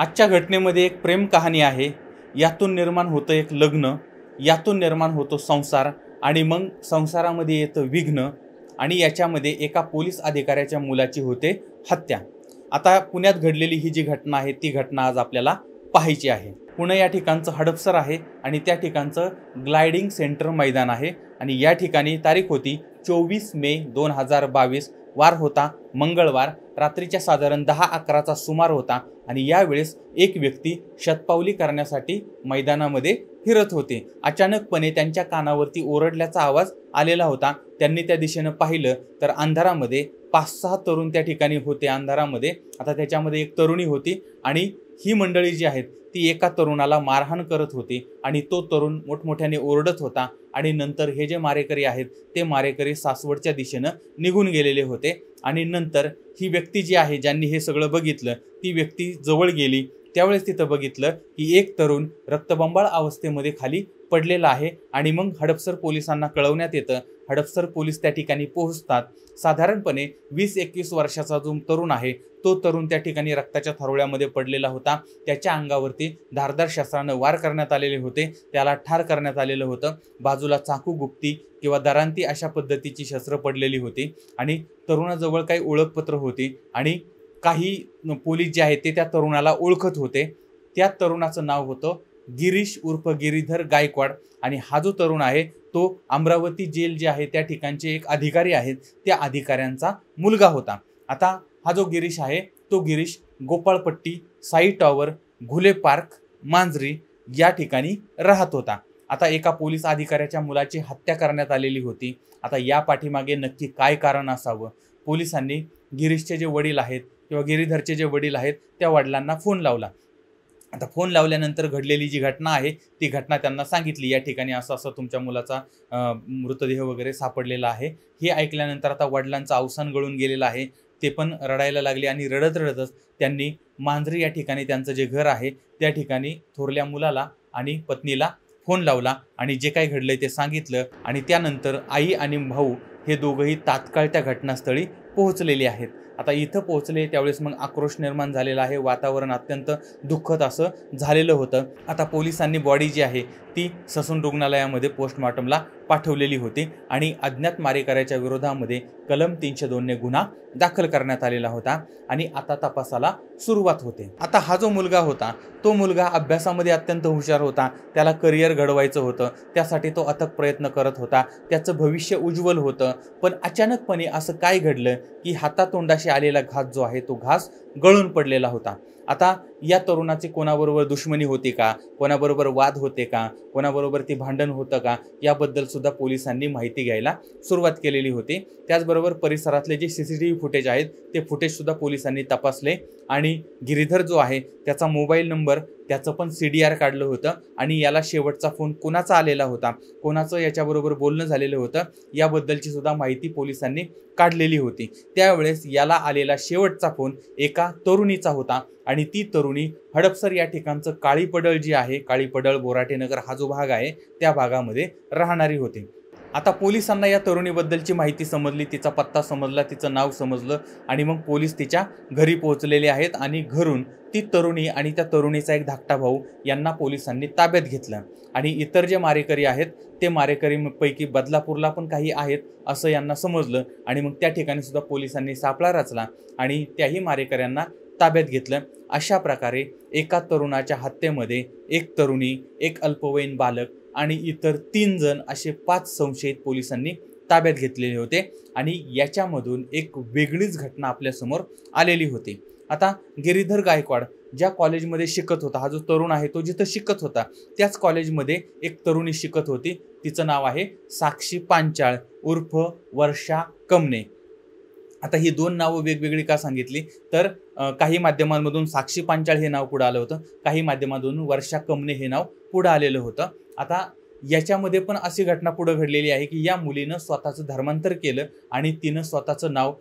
आजच्या घटनेमध्ये एक प्रेम कहाणी आहे यातून निर्माण होतं एक लग्न यातून निर्माण होतो संसार आणि मग संसारामध्ये येतं विघ्न आणि याच्यामध्ये एका पोलीस अधिकाऱ्याच्या मुलाची होते हत्या आता पुण्यात घडलेली ही जी घटना आहे ती घटना आज आपल्याला पाहायची आहे पुणे या ठिकाणचं हडपसर आहे आणि त्या ठिकाणचं ग्लायडिंग सेंटर मैदान आहे आणि या ठिकाणी तारीख होती चोवीस मे दोन हजार बावीस वार होता मंगळवार रात्रीच्या साधारण दहा अकराचा सुमार होता आणि यावेळेस एक व्यक्ती शतपावली करण्यासाठी मैदानामध्ये फिरत होते अचानकपणे त्यांच्या कानावरती ओरडल्याचा आवाज आलेला होता त्यांनी त्या दिशेनं पाहिलं तर अंधारामध्ये पाच सहा तरुण त्या ठिकाणी होते अंधारामध्ये आता त्याच्यामध्ये एक तरुणी होती आणि ही मंडळी जी आहेत ती एका तरुणाला मारहाण करत होती आणि तो तरुण मोठमोठ्याने ओरडत होता आणि नंतर हे जे मारेकरी आहेत ते मारेकरी सासवडच्या दिशेनं निघून गेलेले होते आणि नंतर ही व्यक्ती जी आहे ज्यांनी हे सगळं बघितलं ती व्यक्ती जवळ गेली त्यावेळेस तिथं बघितलं की एक तरुण रक्तबंबाळ अवस्थेमध्ये खाली पडलेला आहे आणि मग हडपसर पोलिसांना कळवण्यात येतं हडपसर पोलीस त्या ठिकाणी पोहोचतात साधारणपणे वीस एकवीस वर्षाचा जो तरुण आहे तो तरुण त्या ठिकाणी रक्ताच्या थारोळ्यामध्ये पडलेला होता त्याच्या अंगावरती धारदार शस्त्रानं वार करण्यात आलेले होते त्याला ठार करण्यात आलेलं होतं बाजूला चाकू गुप्ती किंवा दरांती अशा पद्धतीची शस्त्र पडलेली होती आणि तरुणाजवळ काही ओळखपत्र होती आणि काही पोलीस जे आहेत ते त्या तरुणाला ओळखत होते त्या तरुणाचं नाव होतं गिरीश उर्फ गिरीधर गायकवाड आणि हा जो तरुण आहे तो अमरावती जेल जे आहे त्या ठिकाणचे एक अधिकारी आहेत त्या अधिकाऱ्यांचा मुलगा होता आता हा जो गिरीश आहे तो गिरीश गोपाळपट्टी साई टॉवर घुले पार्क मांजरी या ठिकाणी राहत होता आता एका पोलीस अधिकाऱ्याच्या मुलाची हत्या करण्यात आलेली होती आता या पाठीमागे नक्की काय कारण असावं पोलिसांनी गिरीशचे जे वडील आहेत किंवा गिरीधरचे जे वडील आहेत त्या वडिलांना फोन लावला आता फोन लावल्यानंतर घडलेली जी घटना आहे ती घटना त्यांना सांगितली या ठिकाणी असं असं तुमच्या मुलाचा मृतदेह वगैरे सापडलेला आहे हे ऐकल्यानंतर आता वडिलांचं अवसान गळून गेलेलं आहे ते पण रडायला लागले आणि रडत रडतच त्यांनी मांजरी या ठिकाणी त्यांचं जे घर आहे त्या ठिकाणी थोरल्या मुलाला आणि पत्नीला फोन लावला आणि जे काय घडलंय ते सांगितलं आणि त्यानंतर आई आणि भाऊ हे दोघंही तात्काळ त्या घटनास्थळी पोहोचलेले आहेत आता इथं पोहोचले त्यावेळेस मग आक्रोश निर्माण झालेला आहे वातावरण अत्यंत दुःखद असं झालेलं होतं आता पोलिसांनी बॉडी जी आहे ती ससून रुग्णालयामध्ये पोस्टमॉर्टमला पाठवलेली होती आणि अज्ञात मारेकऱ्याच्या विरोधामध्ये कलम तीनशे दोनने गुन्हा दाखल करण्यात आलेला होता आणि आता तपासाला सुरुवात होते आता हा जो मुलगा होता तो मुलगा अभ्यासामध्ये अत्यंत हुशार होता त्याला करिअर घडवायचं होतं त्यासाठी तो अथक प्रयत्न करत होता त्याचं भविष्य उज्ज्वल होतं पण अचानकपणे असं काय घडलं की हातातोंडाशी आलेला घास जो आहे तो घास गळून पडलेला होता आता या तरुणाची कोणाबरोबर दुश्मनी होती का कोणाबरोबर वाद होते का कोणाबरोबर ती भांडण होतं का याबद्दल सुद्धा पोलिसांनी माहिती घ्यायला सुरुवात केलेली होती त्याचबरोबर परिसरातले जे C C T V footage आहेत ते फुटेजसुद्धा पोलिसांनी तपासले आणि गिरीधर जो आहे त्याचा मोबाईल नंबर त्याचं पण सी डी आर काढलं होतं आणि याला शेवटचा फोन कोणाचा आलेला होता कोणाचं याच्याबरोबर बोलणं झालेलं होतं याबद्दलची सुद्धा माहिती पोलिसांनी काढलेली होती त्यावेळेस याला आलेला शेवटचा फोन एका तरुणीचा होता आणि ती तरुणी हडपसर या ठिकाणचं काळीपडळ जी आहे काळीपडळ पडळ बोराटेनगर हा जो भाग आहे त्या भागामध्ये राहणारी होती आता पोलिसांना या तरुणीबद्दलची माहिती समजली तिचा पत्ता समजला तिचं नाव समजलं आणि मग पोलीस तिच्या घरी पोहोचलेले आहेत आणि घरून ती तरुणी आणि त्या तरुणीचा एक धाकटा भाऊ यांना पोलिसांनी ताब्यात घेतलं आणि इतर जे मारेकरी आहेत ते मारेकरीपैकी बदलापूरला पण काही आहेत असं यांना समजलं आणि मग त्या ठिकाणी सुद्धा पोलिसांनी सापळा रचला आणि त्याही मारेकऱ्यांना ताब्यात घेतलं अशा प्रकारे एका तरुणाच्या हत्येमध्ये एक तरुणी एक अल्पवयीन बालक आणि इतर तीन जण असे पाच संशयित पोलिसांनी ताब्यात घेतलेले होते आणि याच्यामधून एक वेगळीच घटना आपल्यासमोर आलेली होती आता गिरीधर गायकवाड ज्या कॉलेजमध्ये शिकत होता हा जो तरुण आहे तो जिथं शिकत होता त्याच कॉलेजमध्ये एक तरुणी शिकत होती तिचं नाव आहे साक्षी पांचाळ उर्फ वर्षा कमने आता ही दोन नावं वेगवेगळी का सांगितली तर काही माध्यमांमधून साक्षी पांचाळ हे नाव पुढं आलं होतं काही माध्यमांमधून वर्षा कमने हे नाव पुढं आलेलं होतं आता याच्यामध्ये पण अशी घटना पुढे घडलेली आहे की या मुलीनं स्वतःचं धर्मांतर केलं आणि तिनं स्वतःचं नाव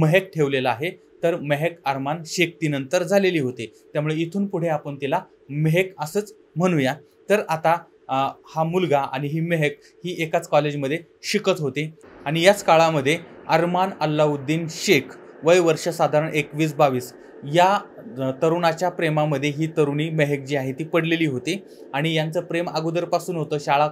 महक ठेवलेलं आहे तर महक अरमान शेख तीनंतर झालेली होते त्यामुळे इथून पुढे आपण तिला मेहक असंच म्हणूया तर आता आ, हा मुलगा आणि ही मेहक ही एकाच कॉलेजमध्ये शिकत होते आणि याच काळामध्ये अरमान अल्लाउद्दीन शेख वय वर्ष साधारण एकवीस बावीस या तरुणाच्या प्रेमामध्ये ही तरुणी मेहक जी आहे ती पडलेली होती आणि यांचं प्रेम अगोदरपासून होतं शाळा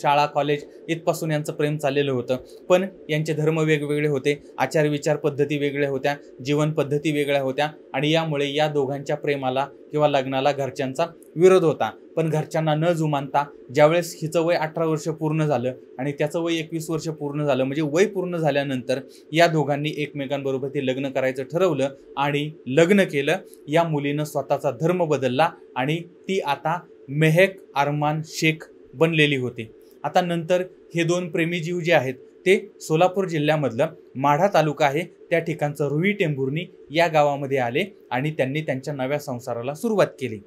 शाळा कॉलेज इथपासून यांचं प्रेम चाललेलं होतं पण यांचे धर्म वेगवेगळे होते आचार विचार पद्धती वेगळ्या होत्या जीवन पद्धती वेगळ्या होत्या आणि यामुळे या दोघांच्या प्रेमाला किंवा लग्नाला घरच्यांचा विरोध होता पण घरच्यांना न जुमानता ज्यावेळेस हिचं वय अठरा वर्ष पूर्ण झालं आणि त्याचं वय एकवीस वर्ष पूर्ण झालं म्हणजे वय पूर्ण झाल्यानंतर या दोघांनी एकमेकांबरोबर ते लग्न करायचं ठरवलं आणि लग्न केलं या मुलीनं स्वतःचा धर्म बदलला आणि ती आता मेहक अरमान शेख बनलेली होती आता नंतर हे दोन प्रेमी जीव जे आहेत ते सोलापूर जिल्ह्यामधलं माढा तालुका आहे त्या ठिकाणचं रुई टेंभुर्णी या गावामध्ये आले आणि त्यांनी त्यांच्या नव्या संसाराला सुरुवात केली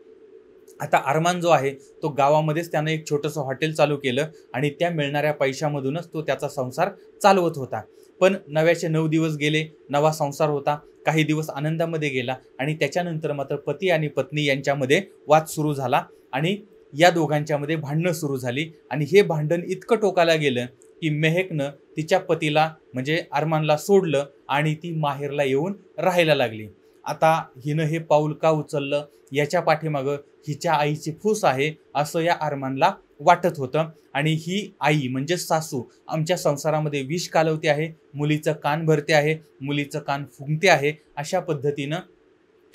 आता अरमान जो आहे तो गावामध्येच त्यानं एक छोटंसं हॉटेल चालू केलं आणि त्या मिळणाऱ्या पैशामधूनच तो त्याचा संसार चालवत होता पण नव्याचे नऊ दिवस गेले नवा संसार होता काही दिवस आनंदामध्ये गेला आणि त्याच्यानंतर मात्र पती आणि पत्नी यांच्यामध्ये वाद सुरू झाला आणि या दोघांच्यामध्ये भांडणं सुरू झाली आणि हे भांडण इतकं टोकाला गेलं की मेहकनं तिच्या पतीला म्हणजे अरमानला सोडलं आणि ती माहेरला येऊन राहायला लागली आता हिनं हे पाऊल का उचललं याच्या पाठीमागं हिच्या आईची फूस आहे असं या अरमानला वाटत होतं आणि ही आई म्हणजे सासू आमच्या संसारामध्ये विष कालवते आहे मुलीचं कान भरते आहे मुलीचं कान फुंकते आहे अशा पद्धतीनं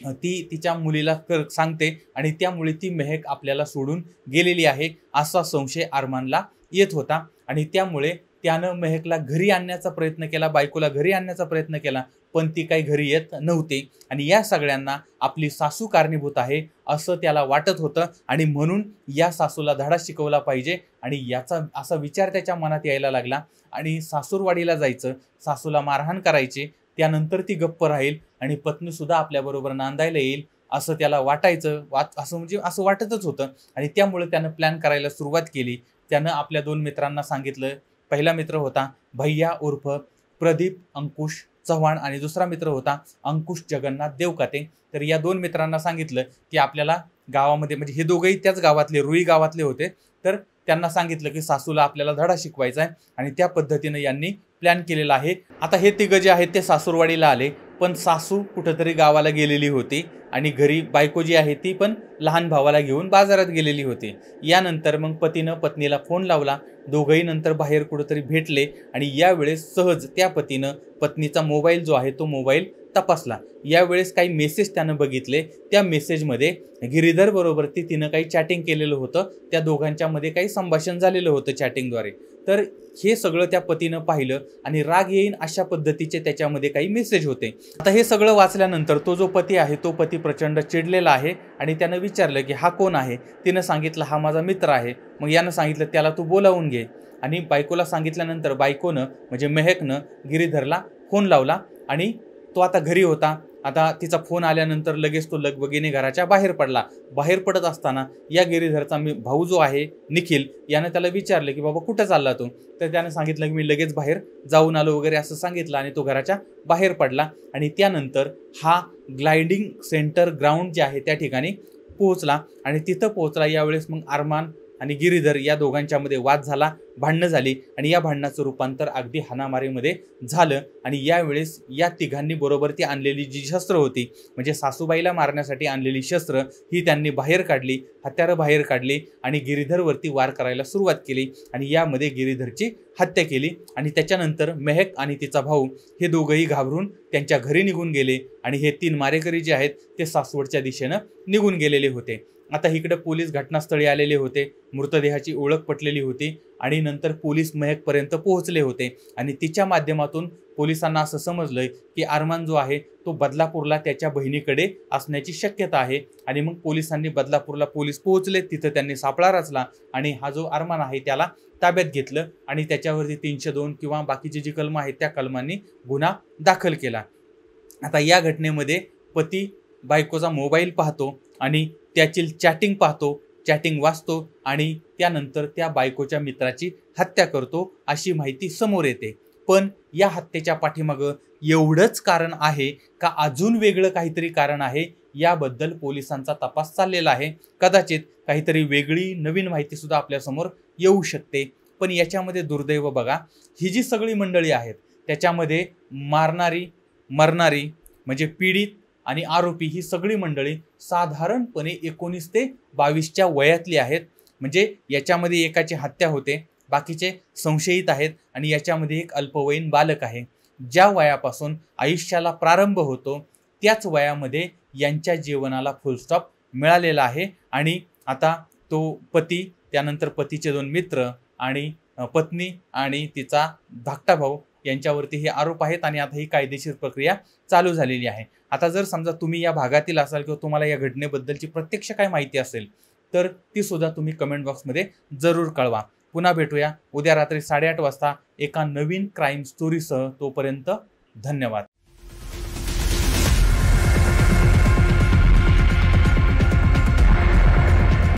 ती तिच्या मुलीला कर सांगते आणि त्यामुळे ती मेहक आपल्याला सोडून गेलेली आहे असा संशय अरमानला येत होता आणि त्यामुळे त्यानं मेहकला घरी आणण्याचा प्रयत्न केला बायकोला घरी आणण्याचा प्रयत्न केला पण ती काही घरी येत नव्हती आणि या सगळ्यांना आपली सासू कारणीभूत आहे असं त्याला वाटत होतं आणि म्हणून या सासूला धडा शिकवला पाहिजे आणि याचा असा विचार त्याच्या मनात यायला लागला आणि सासूरवाडीला जायचं सासूला मारहाण करायची त्यानंतर ती गप्प राहील आणि पत्नीसुद्धा आपल्याबरोबर नांदायला येईल असं त्याला वाटायचं वाट असं म्हणजे असं वाटतच होतं आणि त्यामुळे त्यानं प्लॅन करायला सुरुवात केली त्यानं आपल्या दोन मित्रांना सांगितलं पहिला मित्र होता भैया उर्फ प्रदीप अंकुश चव्हाण आणि दुसरा मित्र होता अंकुश जगन्नाथ देवकाते तर या दोन मित्रांना सांगितलं की आपल्याला गावामध्ये म्हणजे हे दोघंही त्याच गावातले रुई गावातले होते तर त्यांना सांगितलं की सासूला आपल्याला धडा शिकवायचा आहे आणि त्या पद्धतीनं यांनी प्लॅन केलेला आहे आता हे तिघं जे आहेत ते सासूरवाडीला आले पण सासू कुठंतरी गावाला गेलेली होती आणि घरी बायको जी आहे ती पण लहान भावाला घेऊन बाजारात गेलेली होती यानंतर मग पतीनं पत्नीला फोन लावला दोघंही नंतर बाहेर कुठंतरी भेटले आणि यावेळेस सहज त्या पतीनं पत्नीचा मोबाईल जो आहे तो मोबाईल तपासला यावेळेस काही मेसेज त्यानं बघितले त्या मेसेजमध्ये गिरीधरबरोबर ती तिनं काही चॅटिंग केलेलं होतं त्या दोघांच्यामध्ये काही संभाषण झालेलं होतं चॅटिंगद्वारे तर हे सगळं त्या पतीनं पाहिलं आणि राग येईन अशा पद्धतीचे त्याच्यामध्ये काही मेसेज होते आता हे सगळं वाचल्यानंतर तो जो पती आहे तो पती प्रचंड चिडलेला आहे आणि त्यानं विचारलं की हा कोण आहे तिनं सांगितलं हा माझा मित्र आहे मग यानं सांगितलं त्याला तू बोलावून घे आणि बायकोला सांगितल्यानंतर बायकोनं म्हणजे मेहकनं गिरीधरला फोन लावला आणि तो आता घरी होता आता तिचा फोन आल्यानंतर लगेच तो लगबगीने घराच्या बाहेर पडला बाहेर पडत असताना या गिरीधरचा मी भाऊ जो आहे निखिल यानं त्याला विचारलं की बाबा कुठं चालला तो तर त्यानं सांगितलं की मी लगेच बाहेर जाऊन आलो वगैरे असं सांगितलं आणि तो घराच्या बाहेर पडला आणि त्यानंतर हा ग्लायडिंग सेंटर ग्राउंड जे आहे त्या ठिकाणी पोहोचला आणि तिथं पोहोचला यावेळेस मग अरमान आणि गिरीधर या दोघांच्यामध्ये वाद झाला भांडणं झाली आणि या भांडणाचं रूपांतर अगदी हानामारीमध्ये झालं आणि यावेळेस या तिघांनी बरोबर ती आणलेली जी शस्त्र होती म्हणजे सासूबाईला मारण्यासाठी आणलेली शस्त्र ही त्यांनी बाहेर काढली हत्यारं बाहेर काढली आणि गिरीधरवरती वार करायला सुरुवात केली आणि यामध्ये गिरीधरची हत्या केली आणि त्याच्यानंतर मेहक आणि तिचा भाऊ हे दोघंही घाबरून त्यांच्या घरी निघून गेले आणि हे तीन मारेकरी जे आहेत ते सासवडच्या दिशेनं निघून गेलेले होते आता इकडे पोलीस घटनास्थळी आलेले होते मृतदेहाची ओळख पटलेली होती आणि नंतर पोलीस महकपर्यंत पोहोचले होते आणि तिच्या माध्यमातून पोलिसांना असं समजलंय की अरमान जो आहे तो बदलापूरला त्याच्या बहिणीकडे असण्याची शक्यता आहे आणि मग पोलिसांनी बदलापूरला पोलीस पोहोचले तिथं त्यांनी सापळा रचला आणि हा जो अरमान आहे त्याला ताब्यात घेतलं आणि त्याच्यावरती तीनशे दोन किंवा बाकीची जी कलमं आहेत त्या कलमांनी गुन्हा दाखल केला आता या घटनेमध्ये पती बायकोचा मोबाईल पाहतो आणि त्याची चॅटिंग पाहतो चॅटिंग वाचतो आणि त्यानंतर त्या बायकोच्या मित्राची हत्या करतो अशी माहिती समोर येते पण या हत्येच्या पाठीमागं एवढंच कारण आहे का अजून वेगळं काहीतरी कारण आहे याबद्दल पोलिसांचा तपास चाललेला आहे कदाचित काहीतरी वेगळी नवीन माहितीसुद्धा आपल्यासमोर येऊ शकते पण याच्यामध्ये दुर्दैव बघा ही जी सगळी मंडळी आहेत त्याच्यामध्ये मारणारी मरणारी म्हणजे पीडित आणि आरोपी ही सगळी मंडळी साधारणपणे एकोणीस ते बावीसच्या वयातली आहेत म्हणजे याच्यामध्ये एकाची हत्या होते बाकीचे संशयित आहेत आणि याच्यामध्ये एक अल्पवयीन बालक आहे ज्या वयापासून आयुष्याला प्रारंभ होतो त्याच वयामध्ये यांच्या जीवनाला फुलस्टॉप मिळालेला आहे आणि आता तो पती त्यानंतर पतीचे दोन मित्र आणि पत्नी आणि तिचा धाकटा भाऊ यांच्यावरती हे आरोप आहेत आणि आता ही कायदेशीर प्रक्रिया चालू झालेली आहे आता जर समजा तुम्ही या भागातील असाल किंवा तुम्हाला या घटनेबद्दलची प्रत्यक्ष काय माहिती असेल तर ती सुद्धा तुम्ही कमेंट बॉक्समध्ये जरूर कळवा पुन्हा भेटूया उद्या रात्री साडेआठ वाजता एका नवीन क्राईम स्टोरीसह तोपर्यंत धन्यवाद